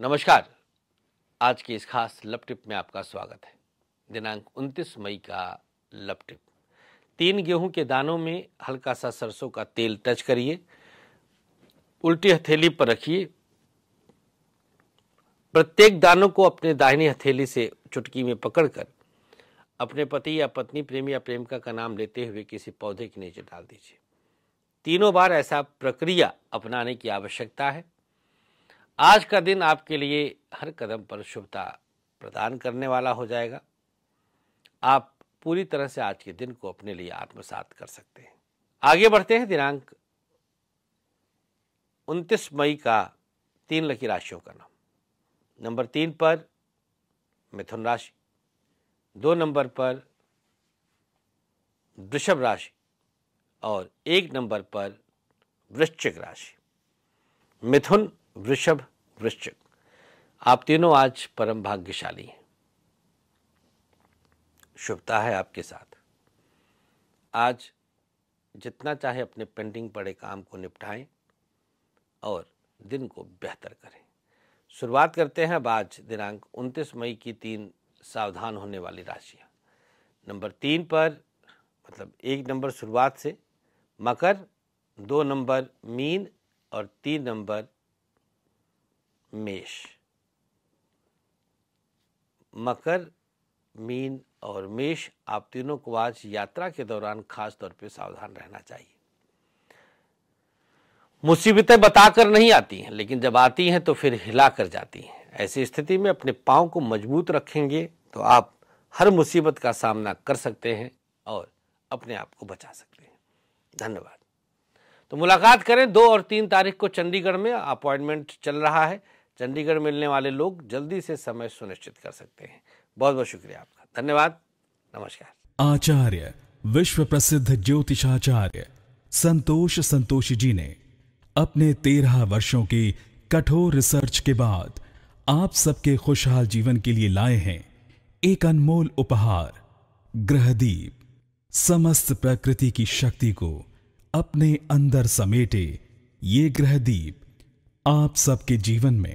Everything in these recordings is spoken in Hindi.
नमस्कार आज के इस खास लपटिप टिप में आपका स्वागत है दिनांक 29 मई का लपटिप टिप तीन गेहूं के दानों में हल्का सा सरसों का तेल टच करिए उल्टी हथेली पर रखिए प्रत्येक दानों को अपने दाहिनी हथेली से चुटकी में पकड़कर अपने पति या पत्नी प्रेमी या प्रेमिका का नाम लेते हुए किसी पौधे के नीचे डाल दीजिए तीनों बार ऐसा प्रक्रिया अपनाने की आवश्यकता है आज का दिन आपके लिए हर कदम पर शुभता प्रदान करने वाला हो जाएगा आप पूरी तरह से आज के दिन को अपने लिए आत्मसात कर सकते हैं आगे बढ़ते हैं दिनांक 29 मई का तीन लकी राशियों का नाम नंबर तीन पर मिथुन राशि दो नंबर पर वृषभ राशि और एक नंबर पर वृश्चिक राशि मिथुन वृषभ वृश्चिक आप तीनों आज परम भाग्यशाली हैं शुभता है आपके साथ आज जितना चाहे अपने पेंडिंग पड़े काम को निपटाएं और दिन को बेहतर करें शुरुआत करते हैं अब आज दिनांक 29 मई की तीन सावधान होने वाली राशियां नंबर तीन पर मतलब एक नंबर शुरुआत से मकर दो नंबर मीन और तीन नंबर मेष मकर मीन और मेष आप तीनों को आज यात्रा के दौरान खास तौर पे सावधान रहना चाहिए मुसीबतें बताकर नहीं आती हैं लेकिन जब आती हैं तो फिर हिला कर जाती हैं ऐसी स्थिति में अपने पाँव को मजबूत रखेंगे तो आप हर मुसीबत का सामना कर सकते हैं और अपने आप को बचा सकते हैं धन्यवाद तो मुलाकात करें दो और तीन तारीख को चंडीगढ़ में अपॉइंटमेंट चल रहा है चंडीगढ़ मिलने वाले लोग जल्दी से समय सुनिश्चित कर सकते हैं बहुत बहुत शुक्रिया आपका धन्यवाद नमस्कार आचार्य विश्व प्रसिद्ध ज्योतिषाचार्य संतोष संतोष जी ने अपने तेरह वर्षों की कठोर रिसर्च के बाद आप सबके खुशहाल जीवन के लिए लाए हैं एक अनमोल उपहार ग्रहदीप समस्त प्रकृति की शक्ति को अपने अंदर समेटे ये ग्रहदीप आप सबके जीवन में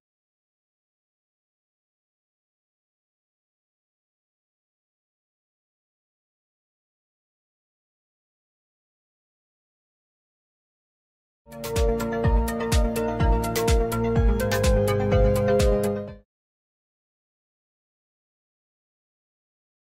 Música